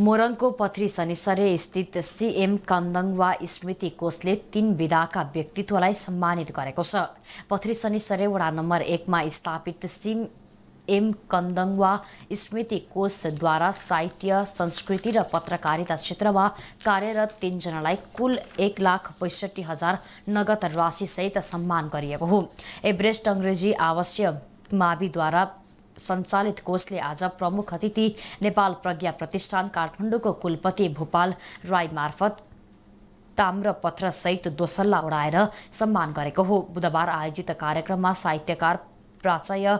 मोरङको पथरी शनिसरे स्थित सिएम कन्दङ्वा स्मृति कोषले तीन विधाका व्यक्तित्वलाई सम्मानित गरेको छ पथरी शनिसरे वडा नम्बर एकमा स्थापित सिम एम स्मृति कोषद्वारा साहित्य संस्कृति र पत्रकारिता क्षेत्रमा कार्यरत तिनजनालाई कुल एक लाख पैँसठी हजार नगद राशिसहित सम्मान गरिएको हो एभरेस्ट अङ्ग्रेजी आवश्यक माविद्वारा सञ्चालित कोषले आज प्रमुख अतिथि नेपाल प्रज्ञा प्रतिष्ठान काठमाडौँको कुलपति भोपाल राई मार्फत ताम्रपत्र सहित दोसल्ला उडाएर सम्मान गरेको हो बुधबार आयोजित कार्यक्रममा साहित्यकार प्राचार्य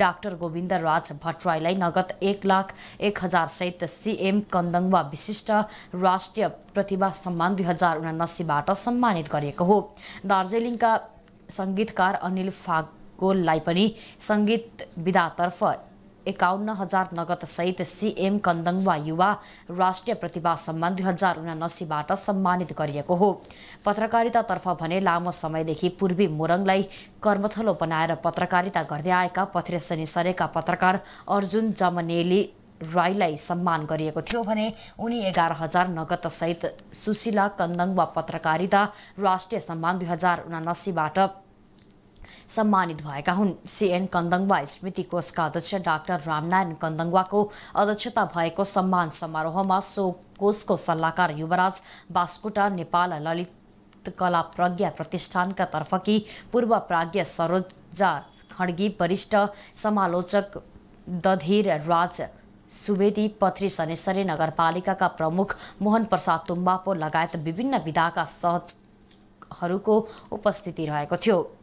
डाक्टर गोविन्द राज भट्टराईलाई नगद एक लाख एक हजार सहित सिएम कन्दङ्वा विशिष्ट राष्ट्रिय प्रतिभा सम्मान दुई हजार उनासीबाट सम्मानित गरिएको हो दार्जिलिङका सङ्गीतकार अनिल फाग गोललाई पनि सङ्गीत विधातर्फ एकाउन्न हजार नगद सहित सिएम कन्दङ्वा युवा राष्ट्रिय प्रतिभा सम्मान दुई हजार उनासीबाट सम्मानित गरिएको हो पत्रकारितातर्फ भने लामो समयदेखि पूर्वी मोरङलाई कर्मथलो बनाएर पत्रकारिता गर्दै आएका पथ्रेसनी सरेका पत्रकार अर्जुन जमनेली राईलाई सम्मान गरिएको थियो भने उनी एघार हजार नगद सहित सुशीला कन्दङ्वा पत्रकारिता राष्ट्रिय सम्मान दुई हजार उनासीबाट सम्मानित भएका हुन् सिएन कन्दङ्वा स्मृति कोषका अध्यक्ष डाक्टर रामनारायण कन्दङ्गवाको अध्यक्षता भएको सम्मान समारोहमा सो कोषको सल्लाहकार युवराज बास्कुटा नेपाल ललित कला प्रज्ञा प्रतिष्ठानका तर्फकी पूर्व प्राज्ञ सरोजा खड्गी वरिष्ठ समालोचक दधिर राज सुवेदी पत्री सनेसरी नगरपालिकाका प्रमुख मोहन प्रसाद तुम्बापो लगायत विभिन्न विधाका सहजहरूको उपस्थिति रहेको थियो